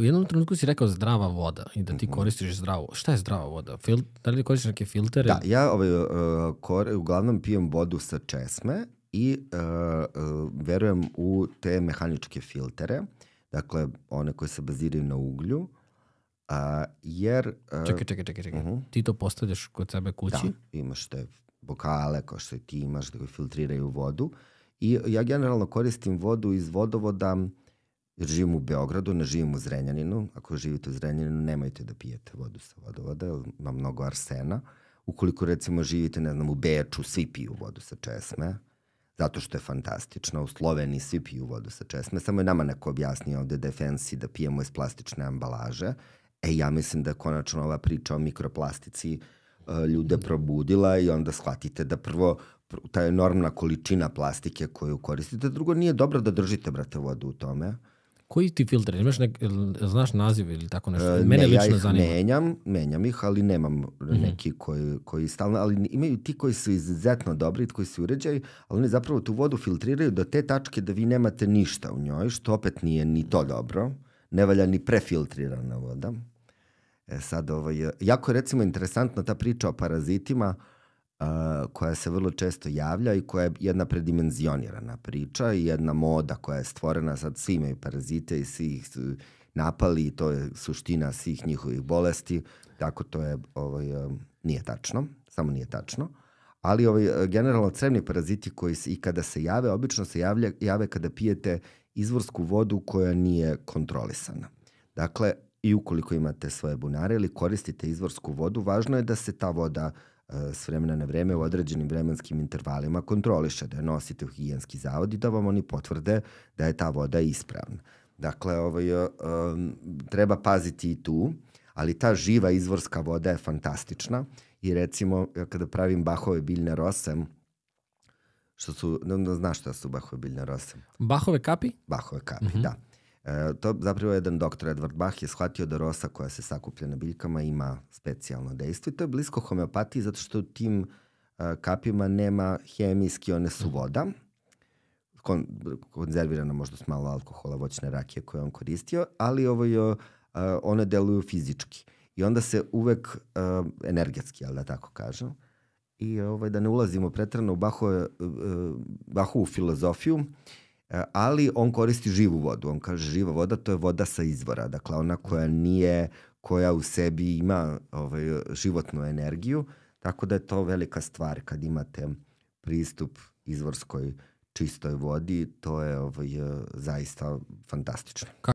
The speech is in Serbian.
u jednom trenutku si rekao zdrava voda i da ti mhm. koristiš zdravu. Šta je zdrava voda? Fil, da li koristiš neke filtere? Da, ja ovaj, uh, kor, uglavnom pijem vodu sa česme i uh, uh, verujem u te mehaničke filtere, dakle one koje se baziraju na uglju, a, jer... Uh, čekaj, čekaj, čekaj, čekaj. Uh mhm. -huh. ti to postavljaš kod sebe kući? Da, imaš te bokale kao što i ti imaš da koji filtriraju vodu i ja generalno koristim vodu iz vodovoda uh, jer živim u Beogradu, ne živim u Zrenjaninu. Ako živite u Zrenjaninu, nemojte da pijete vodu sa vodovoda, jer ima mnogo arsena. Ukoliko recimo živite, ne znam, u Beču, svi piju vodu sa česme, zato što je fantastično. U Sloveniji svi piju vodu sa česme, samo je nama neko objasnio ovde defensi da, da pijemo iz plastične ambalaže. E, ja mislim da je konačno ova priča o mikroplastici e, ljude probudila i onda shvatite da prvo ta enormna količina plastike koju koristite, drugo nije dobro da držite, brate, vodu u tome Koji ti filter? Imaš nek, znaš naziv ili tako nešto? E, Mene ne, lično ja ih zanima. Menjam, menjam ih, ali nemam mm -hmm. neki koji, koji stalno, ali imaju ti koji su izuzetno dobri, koji su uređaju, ali oni zapravo tu vodu filtriraju do te tačke da vi nemate ništa u njoj, što opet nije ni to dobro. Ne valja ni prefiltrirana voda. E sad, ovo ovaj, je, jako recimo interesantna ta priča o parazitima, uh, koja se vrlo često javlja i koja je jedna predimenzionirana priča i jedna moda koja je stvorena, sad svi imaju parazite i svi ih napali i to je suština svih njihovih bolesti, tako to je, ovaj, nije tačno, samo nije tačno. Ali ovaj, generalno crevni paraziti koji se, i kada se jave, obično se javlja, jave kada pijete izvorsku vodu koja nije kontrolisana. Dakle, i ukoliko imate svoje bunare ili koristite izvorsku vodu, važno je da se ta voda uh, Eh, s vremena na vreme u određenim vremenskim intervalima kontroliše da je nosite u higijenski zavod i da vam oni potvrde da je ta voda ispravna. Dakle, ovaj, um, treba paziti i tu, ali ta živa izvorska voda je fantastična i recimo kada pravim bahove biljne rose, što su, ne, da, ne da znaš šta su bahove biljne rose? Bahove kapi? Bahove kapi, mm -hmm. da E, to zapravo jedan doktor Edward Bach je shvatio da rosa koja se sakuplja na biljkama ima specijalno dejstvo i to je blisko homeopatiji zato što u tim e, kapima nema hemijski, one su mhm. voda, kon, konzervirana možda s malo alkohola, voćne rakije koje on koristio, ali ovo je, e, one deluju fizički. I onda se uvek e, energetski, ali da tako kažem, i ovaj, da ne ulazimo pretrano u Baho, e, e Bahovu filozofiju, E, ali on koristi živu vodu. On kaže živa voda to je voda sa izvora, dakle ona koja nije koja u sebi ima ovaj životnu energiju, tako da je to velika stvar kad imate pristup izvorskoj čistoj vodi, to je ovaj zaista fantastično.